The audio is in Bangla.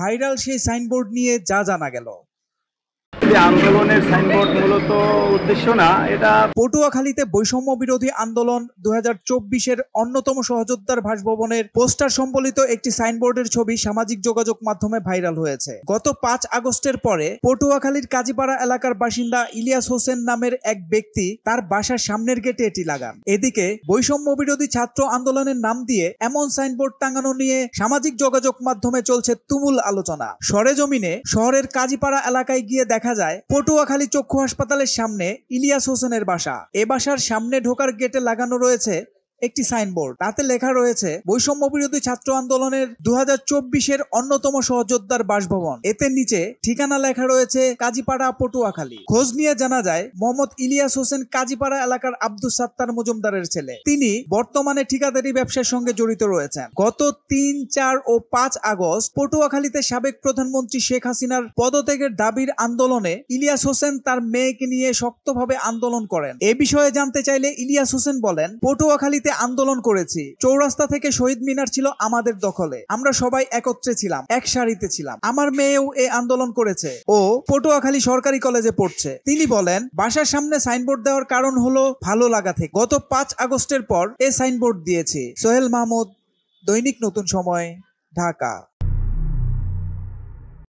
ভাইরাল সেই সাইনবোর্ড নিয়ে যা জানা গেল আন্দোলনের সাইনবোর্ড মূলত উদ্দেশ্য না এটা পটুয়াখালীতে বৈষম্য বিরোধী আন্দোলন দু এর অন্যতম সহযোদ্ধার ভাসভবনের পোস্টার সম্বলিত একটি সাইনবোর্ডের ছবি সামাজিক যোগাযোগ মাধ্যমে ভাইরাল হয়েছে গত পাঁচ আগস্টের পরে পটুয়াখালীর কাজীপাড়া এলাকার বাসিন্দা ইলিয়াস হোসেন নামের এক ব্যক্তি তার বাসার সামনের গেটে এটি লাগান এদিকে বৈষম্য বিরোধী ছাত্র আন্দোলনের নাম দিয়ে এমন সাইনবোর্ড টাঙানো নিয়ে সামাজিক যোগাযোগ মাধ্যমে চলছে তুমুল আলোচনা সরেজমিনে শহরের কাজীপাড়া এলাকায় গিয়ে দেখা যায় পটুয়াখালী চক্ষু হাসপাতালের সামনে ইলিয়াস হোসেনের বাসা এ বাসার সামনে ঢোকার গেটে লাগানো রয়েছে একটি সাইনবোর্ড তাতে লেখা রয়েছে বৈষম্য বিরোধী ছাত্র আন্দোলনের দু এর অন্যতম সহযোদ্ধার বাসভবন এতে নিচে ঠিকানা লেখা রয়েছে কাজীপাড়া পটুয়াখালী খোঁজ নিয়ে জানা যায় মোহাম্মদ ইলিয়াস হোসেন কাজীপাড়া এলাকার আব্দুল সাত্তার মজুমদারের ছেলে তিনি বর্তমানে ঠিকাদারি ব্যবসার সঙ্গে জড়িত রয়েছেন গত তিন চার ও পাঁচ আগস্ট পটুয়াখালীতে সাবেক প্রধানমন্ত্রী শেখ হাসিনার পদত্যাগের দাবির আন্দোলনে ইলিয়াস হোসেন তার মেয়েকে নিয়ে শক্তভাবে আন্দোলন করেন এ বিষয়ে জানতে চাইলে ইলিয়াস হোসেন বলেন পটুয়াখালীতে দিল্লিতে আন্দোলন করেছি চৌরাস্তা থেকে শহীদ মিনার ছিল আমাদের দখলে আমরা সবাই একত্রে ছিলাম এক সারিতে ছিলাম আমার মেয়েও এই আন্দোলন করেছে ও পটুয়াখালী সরকারি কলেজে পড়ছে তিনি বলেন বাসার সামনে সাইনবোর্ড দেওয়ার কারণ হলো ভালো লাগা থেকে গত পাঁচ আগস্টের পর এ সাইনবোর্ড দিয়েছে সোহেল মাহমুদ দৈনিক নতুন সময় ঢাকা